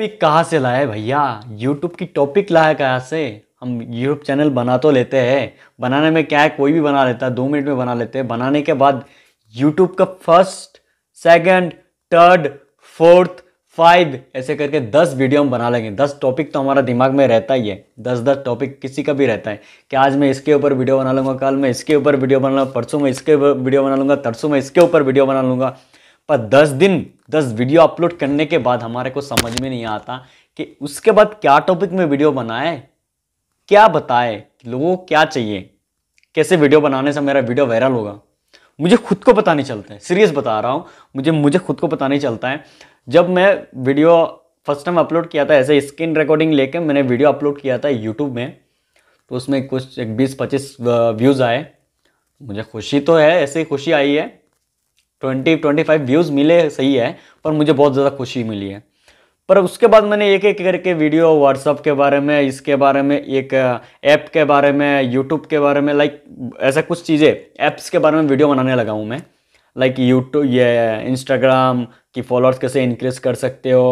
topic कहाँ से लाए भैया यूट्यूब की टॉपिक लाए कहाँ से हम यूट्यूब चैनल बना तो लेते हैं बनाने में क्या है कोई भी बना लेता है दो मिनट में बना लेते हैं बनाने के बाद यूट्यूब का first second third fourth five ऐसे करके दस वीडियो हम बना लेंगे दस टॉपिक तो हमारा दिमाग में रहता ही है दस दस टॉपिक किसी का भी रहता है कि आज मैं इसके ऊपर वीडियो बना लूँगा कल मैं इसके ऊपर वीडियो बना लूँगा परसों मैं इसके ऊपर वीडियो बना लूँगा तरसों मैं इसके ऊपर वीडियो बना लूँगा पर दस दिन दस वीडियो अपलोड करने के बाद हमारे को समझ में नहीं आता कि उसके बाद क्या टॉपिक में वीडियो बनाए क्या बताए लोगों को क्या चाहिए कैसे वीडियो बनाने से मेरा वीडियो वायरल होगा मुझे खुद को पता नहीं चलता है सीरियस बता रहा हूँ मुझे मुझे खुद को पता नहीं चलता है जब मैं वीडियो फर्स्ट टाइम अपलोड किया था ऐसे स्क्रीन रिकॉर्डिंग लेके मैंने वीडियो अपलोड किया था यूट्यूब में तो उसमें कुछ एक बीस पच्चीस व्यूज़ आए मुझे खुशी तो है ऐसे ही खुशी आई है ट्वेंटी ट्वेंटी फाइव व्यूज़ मिले सही है पर मुझे बहुत ज़्यादा खुशी मिली है पर उसके बाद मैंने एक एक करके वीडियो व्हाट्सअप के बारे में इसके बारे में एक ऐप के बारे में यूट्यूब के बारे में लाइक ऐसा कुछ चीज़ें ऐप्स के बारे में वीडियो बनाने लगा हूँ मैं लाइक यूट्यूब ये इंस्टाग्राम की फॉलोअर्स कैसे इंक्रीज कर सकते हो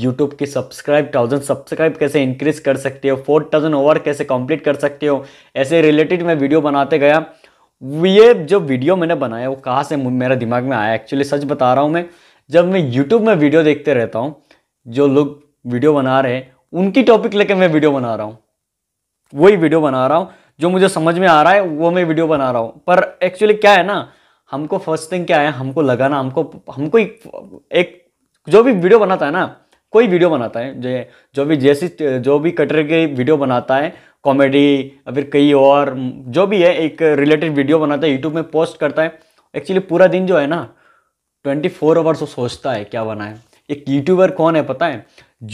यूट्यूब की सब्सक्राइब थाउजेंड सब्सक्राइब कैसे इंक्रीज कर सकते हो फोर थाउजेंड ओवर कैसे कंप्लीट कर सकते हो ऐसे रिलेटेड मैं वीडियो बनाते गया ये जो वीडियो मैंने बनाया वो कहाँ से मेरा दिमाग में आया एक्चुअली सच बता रहा हूँ मैं जब मैं यूट्यूब में वीडियो देखते रहता हूँ जो लोग वीडियो बना रहे हैं उनकी टॉपिक लेके मैं वीडियो बना रहा हूँ वही वीडियो बना रहा हूँ जो मुझे समझ में आ रहा है वो मैं वीडियो बना रहा हूँ पर एक्चुअली क्या है ना हमको फर्स्ट थिंग क्या है हमको लगाना हमको हमको एक जो भी वीडियो बनाता है ना कोई वीडियो बनाता है जो भी जैसी जो भी कटरे की वीडियो बनाता है कॉमेडी फिर कई और जो भी है एक रिलेटेड वीडियो बनाता है यूट्यूब में पोस्ट करता है एक्चुअली पूरा दिन जो है ना ट्वेंटी फोर आवर्स वो सोचता है क्या बनाए एक यूट्यूबर कौन है पता है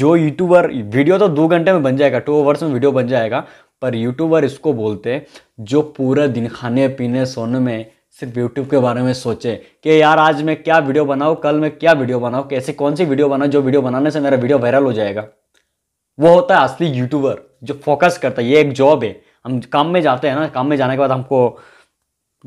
जो यूट्यूबर वीडियो तो दो घंटे में बन जाएगा टू आवर्स में वीडियो बन जाएगा पर यूट्यूबर इसको बोलते हैं जो पूरा दिन खाने पीने सोने में सिर्फ यूट्यूब के बारे में सोचे कि यार आज मैं क्या वीडियो बनाऊँ कल मैं क्या वीडियो बनाऊँ कैसे कौन सी वीडियो बनाऊँ जो वीडियो बनाने से मेरा वीडियो वायरल हो जाएगा वो होता है असली यूट्यूबर जो फोकस करता है ये एक जॉब है हम काम में जाते हैं ना काम में जाने के बाद हमको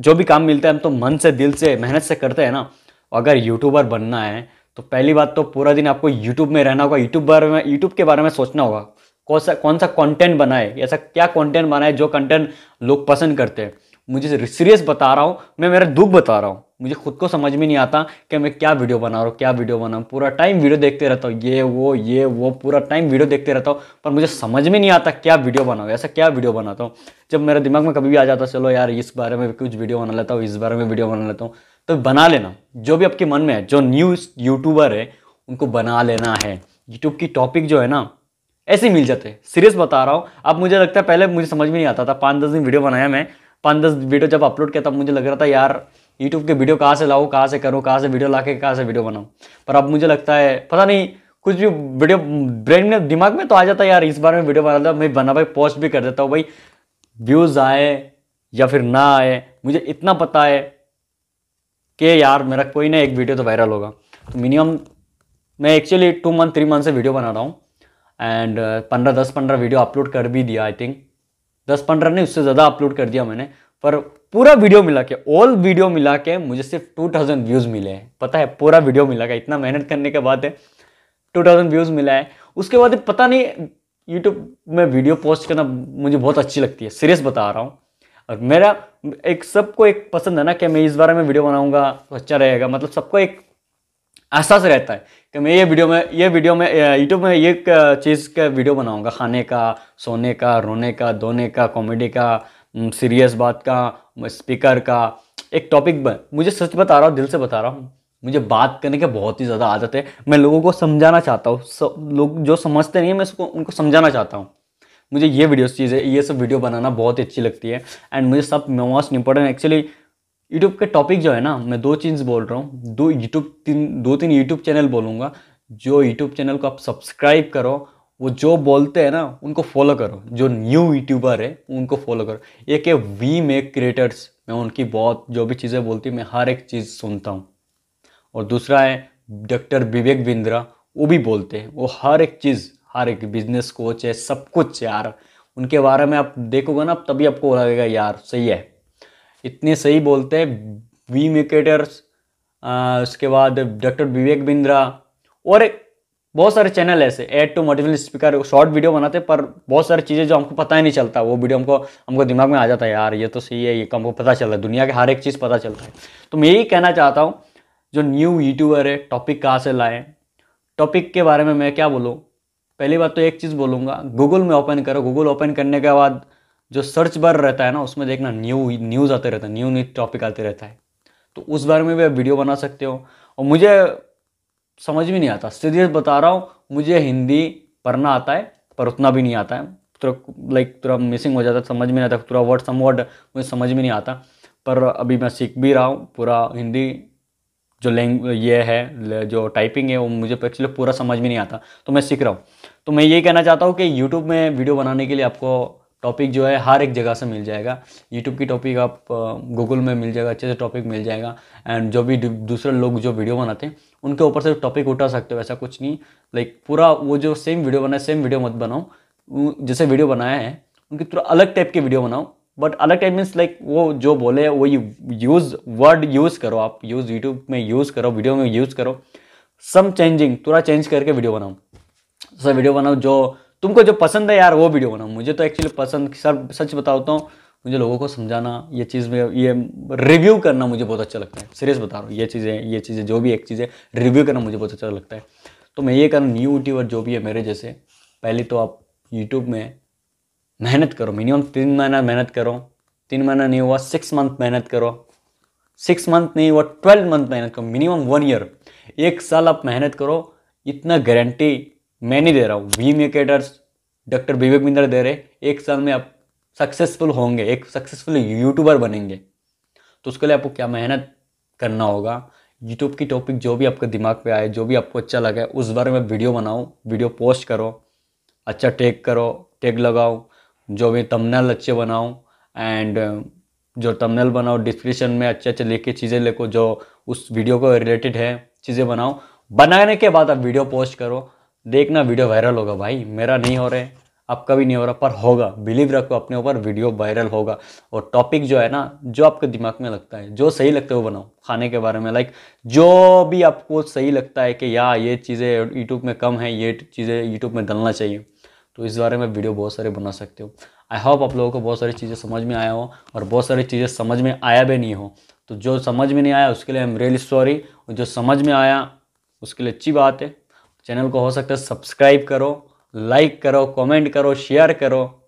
जो भी काम मिलता है हम तो मन से दिल से मेहनत से करते हैं ना अगर यूट्यूबर बनना है तो पहली बात तो पूरा दिन आपको यूट्यूब में रहना होगा बारे में यूट्यूब के बारे में सोचना होगा कौन सा कौन सा कंटेंट बनाए ऐसा क्या कंटेंट बनाए जो कंटेंट लोग पसंद करते हैं मुझे सीरियस बता रहा हूँ मैं मेरा दुख बता रहा हूँ मुझे खुद को समझ में नहीं आता कि मैं क्या वीडियो बना रहा हूँ क्या वीडियो बना पूरा टाइम वीडियो देखते रहता हूँ ये वो ये वो पूरा टाइम वीडियो देखते रहता हूँ पर मुझे समझ में नहीं आता क्या वीडियो बनाऊँ ऐसा क्या वीडियो बनाता हूँ जब मेरे दिमाग में कभी भी आ जाता चलो यार इस बारे में कुछ वीडियो बना लेता हूँ इस बारे में वीडियो बना लेता हूँ तो बना लेना जो भी आपके मन में है जो न्यू यूट्यूबर है उनको बना लेना है यूट्यूब की टॉपिक जो है ना ऐसे मिल जाते सीरियस बता रहा हूँ अब मुझे लगता है पहले मुझे समझ में नहीं आता था पाँच दस दिन वीडियो बनाया मैं पाँच दस वीडियो जब अपलोड किया तब मुझे लग रहा था यार यूट्यूब के वीडियो कहाँ से लाऊँ कहाँ से करूँ कहाँ से वीडियो ला के कहाँ से वीडियो बनाऊँ पर अब मुझे लगता है पता नहीं कुछ भी वीडियो ब्रेन में दिमाग में तो आ जाता है यार इस बार में वीडियो बना मैं बना भाई पोस्ट भी कर देता हूँ भाई व्यूज़ आए या फिर ना आए मुझे इतना पता है कि यार मेरा कोई ना एक वीडियो तो वायरल होगा तो मिनिमम मैं actually two month three month से वीडियो बना रहा हूँ एंड uh, पंद्रह दस पंद्रह वीडियो अपलोड कर भी दिया आई थिंक दस पंद्रह नहीं उससे ज़्यादा अपलोड कर दिया मैंने पर पूरा वीडियो मिला के ऑल वीडियो मिला के मुझे सिर्फ टू थाउजेंड व्यूज़ मिले हैं पता है पूरा वीडियो मिला के इतना मेहनत करने के बाद है टू थाउजेंड व्यूज़ मिला है उसके बाद पता नहीं यूट्यूब में वीडियो पोस्ट करना मुझे बहुत अच्छी लगती है सीरियस बता रहा हूँ और मेरा एक सबको एक पसंद है ना कि मैं इस बारे में वीडियो बनाऊंगा तो अच्छा रहेगा मतलब सबको एक एहसास रहता है कि मैं ये वीडियो में ये वीडियो में यूट्यूब में ये चीज़ का वीडियो बनाऊंगा खाने का सोने का रोने का धोने का कॉमेडी का सीरियस बात का स्पीकर का एक टॉपिक मुझे सच बता रहा हूँ दिल से बता रहा हूँ मुझे बात करने के बहुत ही ज़्यादा आदत है मैं लोगों को समझाना चाहता हूँ लोग जो समझते नहीं है मैं उसको उनको समझाना चाहता हूँ मुझे ये वीडियो चीज़ है ये सब वीडियो बनाना बहुत ही अच्छी लगती है एंड मुझे सब मोस्ट इंपॉर्टेंट एक्चुअली यूट्यूब के टॉपिक जो है ना मैं दो चीज़ बोल रहा हूँ दो यूट्यूब तीन दो तीन यूट्यूब चैनल बोलूँगा जो यूट्यूब चैनल को आप सब्सक्राइब करो वो जो बोलते हैं ना उनको फॉलो करो जो न्यू यूट्यूबर है उनको फॉलो करो एक है वी मेक क्रिएटर्स मैं उनकी बहुत जो भी चीज़ें बोलती मैं हर एक चीज़ सुनता हूँ और दूसरा है डॉक्टर विवेक बिंद्रा वो भी बोलते हैं वो हर एक चीज़ हर एक बिजनेस कोच है सब कुछ यार उनके बारे में आप देखोगे ना तभी आपको लगेगा यार सही है इतने सही बोलते हैं वी मेकेटर्स उसके बाद डॉक्टर विवेक बिंद्रा और एक बहुत सारे चैनल ऐसे add to motivation speaker short video बनाते पर बहुत सारी चीज़ें जो हमको पता ही नहीं चलता वो वीडियो हमको हमको दिमाग में आ जाता है यार ये तो सही है ये हमको पता चल रहा है दुनिया के हर एक चीज़ पता चलता है तो मैं यही कहना चाहता हूँ जो न्यू यूट्यूबर है टॉपिक कहाँ से लाए टॉपिक के बारे में मैं क्या बोलूँ पहली बात तो एक चीज़ बोलूँगा गूगल में ओपन करो गूगल ओपन करने के बाद जो सर्च बार रहता है ना उसमें देखना न्यू न्यूज़ आते रहता है न्यू न्यू टॉपिक आते रहता है तो उस बारे में भी आप वीडियो बना सकते हो और मुझे समझ में नहीं आता सीरियस बता रहा हूँ मुझे हिंदी पढ़ना आता है पर उतना भी नहीं आता है थोड़ा लाइक थोड़ा मिसिंग हो जाता समझ में नहीं आता पूरा वर्ड सम वर्ड मुझे समझ में नहीं आता पर अभी मैं सीख भी रहा हूँ पूरा हिंदी जो लैंग ये है जो टाइपिंग है वो मुझे एक्चुअली पूरा समझ में नहीं आता तो मैं सीख रहा हूँ तो मैं ये कहना चाहता हूँ कि यूट्यूब में वीडियो बनाने के लिए आपको टॉपिक जो है हर एक जगह से मिल जाएगा यूट्यूब की टॉपिक आप गूगल में मिल जाएगा अच्छे से टॉपिक मिल जाएगा एंड जो भी दूसरे लोग जो वीडियो बनाते हैं उनके ऊपर से टॉपिक उठा सकते हो ऐसा कुछ नहीं लाइक पूरा वो जो सेम वीडियो बनाए सेम वीडियो मत बनाओ जैसे वीडियो बनाया है उनकी थोड़ा अलग टाइप की वीडियो बनाओ बट अलग टाइप मीन्स लाइक वो जो बोले वो यूज़ वर्ड यूज़ करो आप यूज़ यूट्यूब में यूज़ करो वीडियो में यूज़ करो सम चेंजिंग थोड़ा चेंज करके वीडियो बनाओ जैसे वीडियो बनाओ जो तुमको जो पसंद है यार वो वीडियो बनाओ मुझे तो एक्चुअली पसंद सर सच बताता हूँ मुझे लोगों को समझाना ये चीज़ में ये रिव्यू करना मुझे बहुत अच्छा लगता है सीरियस बता रहा हूँ ये चीज़ें ये चीज़ें जो भी एक चीज़ है रिव्यू करना मुझे बहुत अच्छा लगता है तो मैं ये कर रहा हूँ न्यू यूट्यूबर जो भी है मेरे जैसे पहले तो आप यूट्यूब में मेहनत करो मिनिमम तीन महीना मेहनत करो तीन महीना नहीं हुआ सिक्स मंथ मेहनत करो सिक्स मंथ नहीं हुआ ट्वेल्व मंथ मेहनत करो मिनिमम वन ईयर एक साल आप मेहनत करो इतना गारंटी मैं नहीं दे रहा हूँ वी मेकेटर्स डॉक्टर विवेक मिंदर दे रहे एक साल में आप सक्सेसफुल होंगे एक सक्सेसफुल यूट्यूबर बनेंगे तो उसके लिए आपको क्या मेहनत करना होगा यूट्यूब की टॉपिक जो भी आपके दिमाग पे आए जो भी आपको अच्छा लगे उस बारे में वीडियो बनाओ वीडियो पोस्ट करो अच्छा टेक करो टेक लगाओ जो भी तमनल अच्छे बनाओ एंड uh, जो तमनल बनाओ डिस्क्रिप्शन में अच्छे अच्छे लेके चीज़ें लेको जो उस वीडियो को रिलेटेड है चीज़ें बनाओ बनाने के बाद आप वीडियो पोस्ट करो देखना वीडियो वायरल होगा भाई मेरा नहीं हो रहा है आप कभी नहीं हो रहा पर होगा बिलीव रखो अपने ऊपर वीडियो वायरल होगा और टॉपिक जो है ना जो आपके दिमाग में लगता है जो सही लगता है वो बनाओ खाने के बारे में लाइक जो भी आपको सही लगता है कि या ये चीज़ें यूट्यूब में कम है ये चीज़ें यूट्यूब में डलना चाहिए तो इस बारे में वीडियो बहुत सारे बना सकते हो आई होप आप लोगों को बहुत सारी चीज़ें समझ में आया हो और बहुत सारी चीज़ें समझ में आया भी नहीं हो तो जो समझ में नहीं आया उसके लिए आई एम रियली सॉरी और जो समझ में आया उसके लिए अच्छी बात है चैनल को हो सकता है सब्सक्राइब करो लाइक करो कमेंट करो शेयर करो